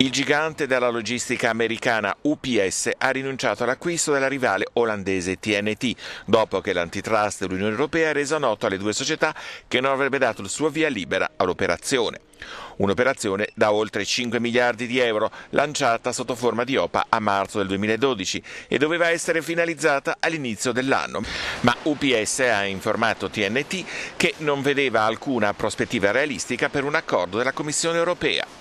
Il gigante della logistica americana UPS ha rinunciato all'acquisto della rivale olandese TNT dopo che l'antitrust dell'Unione Europea ha reso noto alle due società che non avrebbe dato il suo via libera all'operazione. Un'operazione da oltre 5 miliardi di euro lanciata sotto forma di OPA a marzo del 2012 e doveva essere finalizzata all'inizio dell'anno. Ma UPS ha informato TNT che non vedeva alcuna prospettiva realistica per un accordo della Commissione europea.